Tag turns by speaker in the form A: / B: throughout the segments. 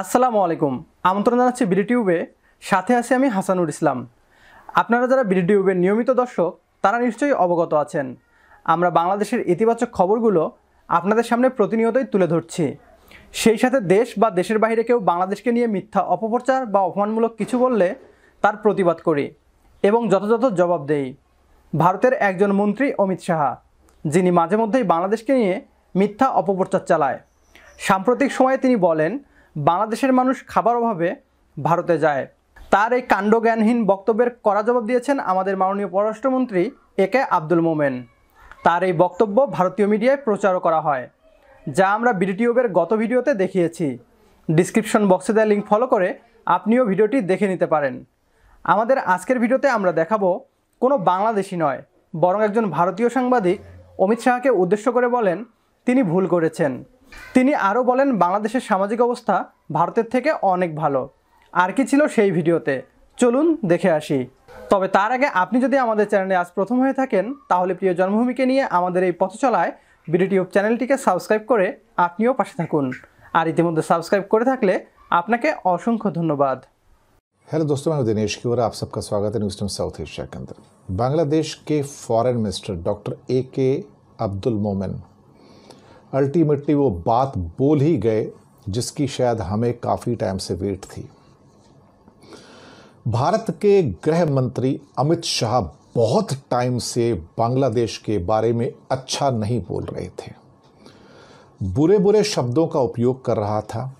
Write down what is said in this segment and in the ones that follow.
A: আসসালামু আলাইকুম আমন্ত্রণ জানাচ্ছি বিডিটিউবে সাথে আছি আমি হাসানুর ইসলাম আপনারা যারা বিডিটিউবের নিয়মিত দর্শক তারা নিশ্চয়ই অবগত আছেন আমরা বাংলাদেশের ইতিবাচক খবরগুলো আপনাদের সামনে প্রতিনিয়তই তুলে ধরছি সেই সাথে দেশ বা দেশের বাইরে কেউ বাংলাদেশকে নিয়ে মিথ্যা অপপ্রচার বা অপমানমূলক কিছু বললে তার প্রতিবাদ করি এবং যথাযথ জবাব দেই ভারতের একজন মন্ত্রী অমিত সাহা যিনি মাঝে মধ্যেই বাংলাদেশকে নিয়ে মিথ্যা অপপ্রচার চালায় সাম্প্রতিক সময়ে তিনি বলেন বাংলাদেশের মানুষ খাবার অভাবে ভারতে যায় তার এই কাণ্ডজ্ঞানহীন বক্তব্যের করা জবাব দিয়েছেন আমাদের মাননীয় পররাষ্ট্রমন্ত্রী এ কে আব্দুল মোমেন তার এই বক্তব্য ভারতীয় মিডিয়ায় প্রচারও করা হয় যা আমরা বিডিটিউবের গত ভিডিওতে দেখিয়েছি ডিসক্রিপশন বক্সে দেওয়া লিঙ্ক ফলো করে আপনিও ভিডিওটি দেখে নিতে পারেন আমাদের আজকের ভিডিওতে আমরা দেখাবো কোনো বাংলাদেশি নয় বরং একজন ভারতীয় সাংবাদিক অমিত শাহকে উদ্দেশ্য করে বলেন তিনি ভুল করেছেন তিনি আরও বলেন বাংলাদেশের সামাজিক অবস্থা ভারতের থেকে অনেক ভালো আর কি ছিল সেই ভিডিওতে চলুন দেখে আসি তবে তার আগে আপনি যদি আমাদের চ্যানেলে আজ প্রথম হয়ে থাকেন তাহলে প্রিয় জন্মভূমিকে নিয়ে আমাদের এই পথ চলায় ইউটিউব চ্যানেলটিকে সাবস্ক্রাইব করে আপনিও পাশে থাকুন আর ইতিমধ্যে সাবস্ক্রাইব করে থাকলে আপনাকে অসংখ্য ধন্যবাদ
B: হ্যালো দোস্ত আমি দিনেশ की ओर आप স্বাগত स्वागत है न्यूज टाइम साउथ एशिया के foreign minister doctor A K Abdul Momen ultimately वो बात बोल ही गए जिसकी शायद हमें काफ़ी टाइम से वेट थी भारत के गृह मंत्री अमित शाह बहुत टाइम से बांग्लादेश के बारे में अच्छा नहीं बोल रहे थे बुरे बुरे शब्दों का उपयोग कर रहा था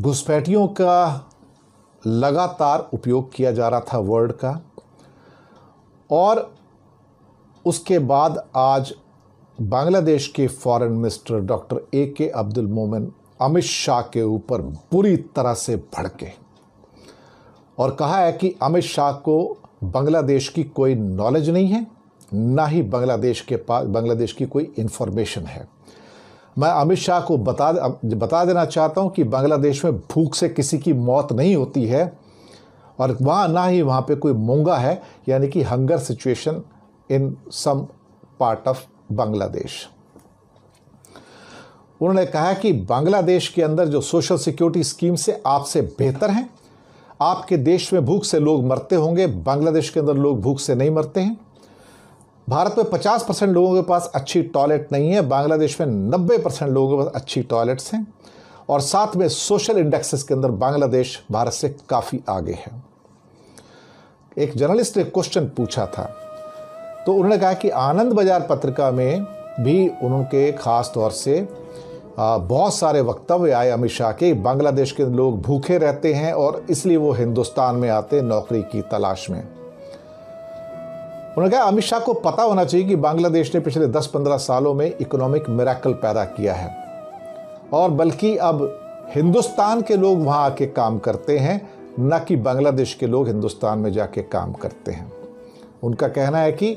B: घुसपैठियों का लगातार उपयोग किया जा रहा था वर्ड का और उसके बाद आज बांग्लादेश के फॉरेन मिनिस्टर डॉक्टर ए के अब्दुल मोमिन अमित शाह के ऊपर बुरी तरह से भड़के और कहा है कि अमित शाह को बांग्लादेश की कोई नॉलेज नहीं है ना ही बांग्लादेश के पास बांग्लादेश की कोई इंफॉर्मेशन है मैं अमित शाह को बता बता देना चाहता हूं कि बांग्लादेश में भूख से किसी की मौत नहीं होती है और वहाँ ना ही वहाँ पे कोई मूंगा है यानी कि hunger situation in some part of Bangladesh उन्होंने कहा कि बांग्लादेश के अंदर जो सोशल सिक्योरिटी स्कीम से आपसे बेहतर हैं आपके देश में भूख से लोग मरते होंगे बांग्लादेश के अंदर लोग भूख से नहीं मरते हैं भारत में 50 परसेंट लोगों के पास अच्छी टॉयलेट नहीं है बांग्लादेश में 90 परसेंट लोगों के पास अच्छी टॉयलेट्स हैं और साथ में सोशल इंडेक्सेस के अंदर बांग्लादेश भारत से काफ़ी आगे है एक जर्नलिस्ट ने क्वेश्चन पूछा था तो उन्होंने कहा कि आनंद बाजार पत्रिका में भी उनके ख़ास तौर से बहुत सारे वक्तव्य आए अमित शाह के बांग्लादेश के लोग भूखे रहते हैं और इसलिए वो हिंदुस्तान में आते नौकरी की तलाश में उन्होंने कहा अमित शाह को पता होना चाहिए कि बांग्लादेश ने पिछले 10-15 सालों में इकोनॉमिक मेराकल पैदा किया है और बल्कि अब हिंदुस्तान के लोग वहाँ आके काम करते हैं न कि बांग्लादेश के लोग हिंदुस्तान में जाके काम करते हैं उनका कहना है कि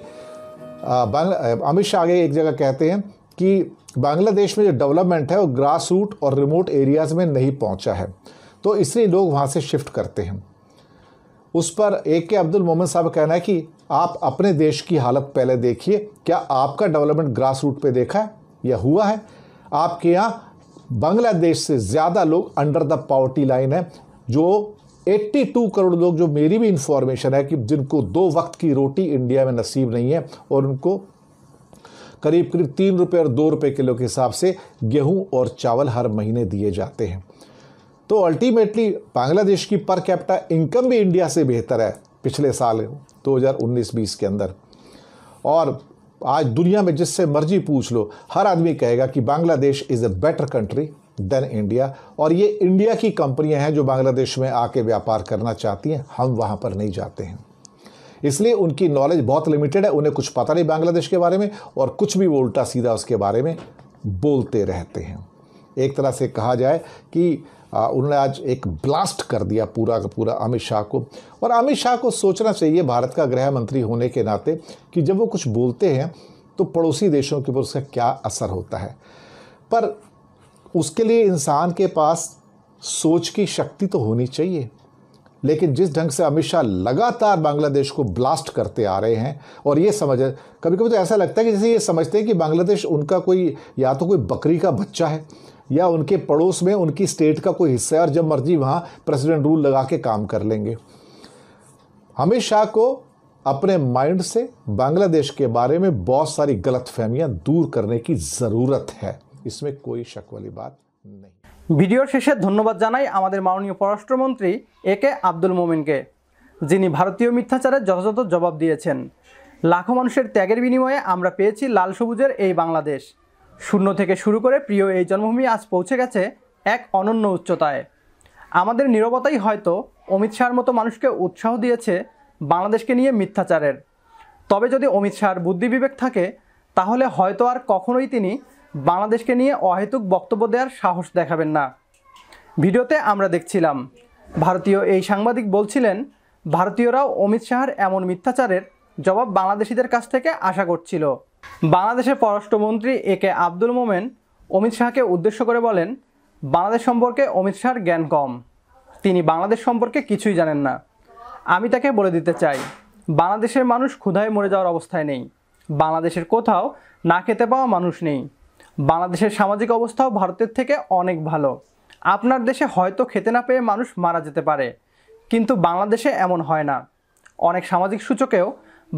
B: अमित शाह आगे एक जगह कहते हैं कि बांग्लादेश में जो डेवलपमेंट है वो ग्रास रूट और रिमोट एरियाज़ में नहीं पहुंचा है तो इसलिए लोग वहां से शिफ्ट करते हैं उस पर ए के अब्दुल मोमन साहब कहना है कि आप अपने देश की हालत पहले देखिए क्या आपका डेवलपमेंट ग्रास रूट पर देखा है या हुआ है आपके यहाँ बांग्लादेश से ज़्यादा लोग अंडर द पावर्टी लाइन है जो 82 करोड़ लोग जो मेरी भी इंफॉर्मेशन है कि जिनको दो वक्त की रोटी इंडिया में नसीब नहीं है और उनको करीब करीब तीन रुपये और दो रुपये किलो के हिसाब से गेहूं और चावल हर महीने दिए जाते हैं तो अल्टीमेटली बांग्लादेश की पर कैपिटा इनकम भी इंडिया से बेहतर है पिछले साल 2019 हज़ार के अंदर और आज दुनिया में जिससे मर्जी पूछ लो हर आदमी कहेगा कि Bangladesh is a better country than India और ये इंडिया की कंपनियां हैं जो बांग्लादेश में आके व्यापार करना चाहती हैं हम वहाँ पर नहीं जाते हैं इसलिए उनकी नॉलेज बहुत लिमिटेड है उन्हें कुछ पता नहीं बांग्लादेश के बारे में और कुछ भी वो उल्टा सीधा उसके बारे में बोलते रहते हैं एक तरह से कहा जाए कि उन्होंने आज एक ब्लास्ट कर दिया पूरा का पूरा अमित शाह को और अमित शाह को सोचना चाहिए भारत का गृह मंत्री होने के नाते कि जब वो कुछ बोलते हैं तो पड़ोसी देशों के ऊपर उसका क्या असर होता है पर उसके लिए इंसान के पास सोच की शक्ति तो होनी चाहिए लेकिन जिस ढंग से अमित शाह लगातार बांग्लादेश को ब्लास्ट करते आ रहे हैं और ये समझ कभी कभी तो ऐसा लगता है कि जैसे ये समझते हैं कि बांग्लादेश उनका कोई या तो कोई बकरी का बच्चा है या उनके पड़ोस में उनकी स्टेट का कोई हिस्सा है और जब मर्जी वहाँ प्रेसिडेंट रूल लगा के काम कर लेंगे अमित शाह को अपने माइंड से बांग्लादेश के बारे में बहुत सारी गलत फहमियाँ दूर करने की ज़रूरत है इसमें कोई शक वाली बात
A: শেষে ধন্যবাদ জানাই আমাদের মাননীয় পররাষ্ট্রমন্ত্রী এ কে আব্দুল মোমেনকে যিনি ভারতীয় মিথ্যাচারের যথাযথ জবাব দিয়েছেন লাখো মানুষের ত্যাগের বিনিময়ে আমরা পেয়েছি লাল সবুজের এই বাংলাদেশ শূন্য থেকে শুরু করে প্রিয় এই জন্মভূমি আজ পৌঁছে গেছে এক অনন্য উচ্চতায় আমাদের নিরবতাই হয়তো অমিত শাহর মতো মানুষকে উৎসাহ দিয়েছে বাংলাদেশকে নিয়ে মিথ্যাচারের তবে যদি অমিত শাহর বুদ্ধি বিবেক থাকে তাহলে হয়তো আর কখনোই তিনি বাংলাদেশকে নিয়ে অহেতুক বক্তব্য দেওয়ার সাহস দেখাবেন না ভিডিওতে আমরা দেখছিলাম ভারতীয় এই সাংবাদিক বলছিলেন ভারতীয়রাও অমিত শাহর এমন মিথ্যাচারের জবাব বাংলাদেশিদের কাছ থেকে আশা করছিল বাংলাদেশের পররাষ্ট্রমন্ত্রী এ কে আব্দুল মোমেন অমিত শাহকে উদ্দেশ্য করে বলেন বাংলাদেশ সম্পর্কে অমিত শাহর জ্ঞান কম তিনি বাংলাদেশ সম্পর্কে কিছুই জানেন না আমি তাকে বলে দিতে চাই বাংলাদেশের মানুষ ক্ষুধায় মরে যাওয়ার অবস্থায় নেই বাংলাদেশের কোথাও না খেতে পাওয়া মানুষ নেই বাংলাদেশের সামাজিক অবস্থাও ভারতের থেকে অনেক ভালো আপনার দেশে হয়তো খেতে না পেয়ে মানুষ মারা যেতে পারে কিন্তু বাংলাদেশে এমন হয় না অনেক সামাজিক সূচকেও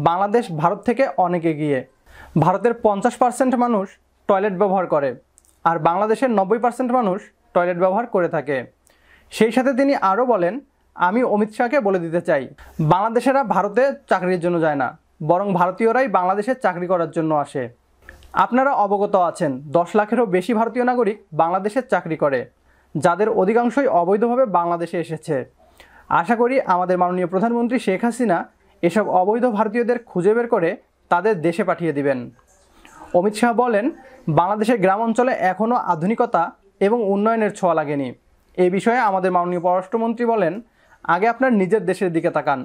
A: বাংলাদেশ ভারত থেকে অনেক এগিয়ে ভারতের পঞ্চাশ পার্সেন্ট মানুষ টয়লেট ব্যবহার করে আর বাংলাদেশের নব্বই পার্সেন্ট মানুষ টয়লেট ব্যবহার করে থাকে সেই সাথে তিনি আরও বলেন আমি অমিত শাহকে বলে দিতে চাই বাংলাদেশেরা ভারতে চাকরির জন্য যায় না বরং ভারতীয়রাই বাংলাদেশে চাকরি করার জন্য আসে আপনারা অবগত আছেন দশ লাখেরও বেশি ভারতীয় নাগরিক বাংলাদেশের চাকরি করে যাদের অধিকাংশই অবৈধভাবে বাংলাদেশে এসেছে আশা করি আমাদের মাননীয় প্রধানমন্ত্রী শেখ হাসিনা এসব অবৈধ ভারতীয়দের খুঁজে বের করে তাদের দেশে পাঠিয়ে দিবেন অমিত শাহ বলেন বাংলাদেশের গ্রাম অঞ্চলে এখনও আধুনিকতা এবং উন্নয়নের ছোঁয়া লাগেনি এ বিষয়ে আমাদের মাননীয় পররাষ্ট্রমন্ত্রী বলেন আগে আপনার নিজের দেশের দিকে তাকান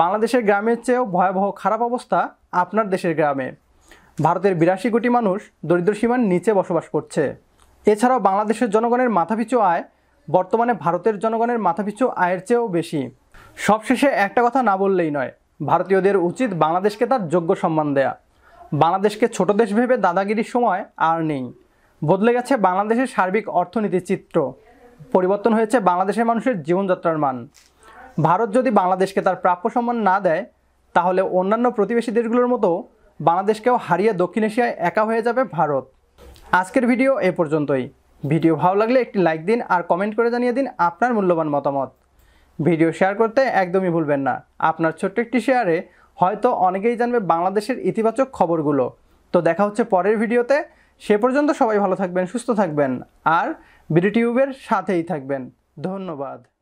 A: বাংলাদেশের গ্রামের চেয়েও ভয়াবহ খারাপ অবস্থা আপনার দেশের গ্রামে ভারতের বিরাশি কোটি মানুষ দরিদ্রসীমার নিচে বসবাস করছে এছাড়াও বাংলাদেশের জনগণের মাথাপিছু আয় বর্তমানে ভারতের জনগণের মাথাপিছু আয়ের চেয়েও বেশি সবশেষে একটা কথা না বললেই নয় ভারতীয়দের উচিত বাংলাদেশকে তার যোগ্য সম্মান দেয়া বাংলাদেশকে ছোট দেশ ভেবে দাদাগিরির সময় আর নেই বদলে গেছে বাংলাদেশের সার্বিক অর্থনীতির চিত্র পরিবর্তন হয়েছে বাংলাদেশের মানুষের জীবনযাত্রার মান ভারত যদি বাংলাদেশকে তার প্রাপ্য সম্মান না দেয় তাহলে অন্যান্য প্রতিবেশী দেশগুলোর মতো বাংলাদেশকেও হারিয়ে দক্ষিণ এশিয়ায় একা হয়ে যাবে ভারত আজকের ভিডিও এ পর্যন্তই ভিডিও ভালো লাগলে একটি লাইক দিন আর কমেন্ট করে জানিয়ে দিন আপনার মূল্যবান মতামত ভিডিও শেয়ার করতে একদমই ভুলবেন না আপনার ছোট্ট একটি শেয়ারে হয়তো অনেকেই জানবে বাংলাদেশের ইতিবাচক খবরগুলো তো দেখা হচ্ছে পরের ভিডিওতে সে পর্যন্ত সবাই ভালো থাকবেন সুস্থ থাকবেন আর বিডি টিউবের সাথেই থাকবেন ধন্যবাদ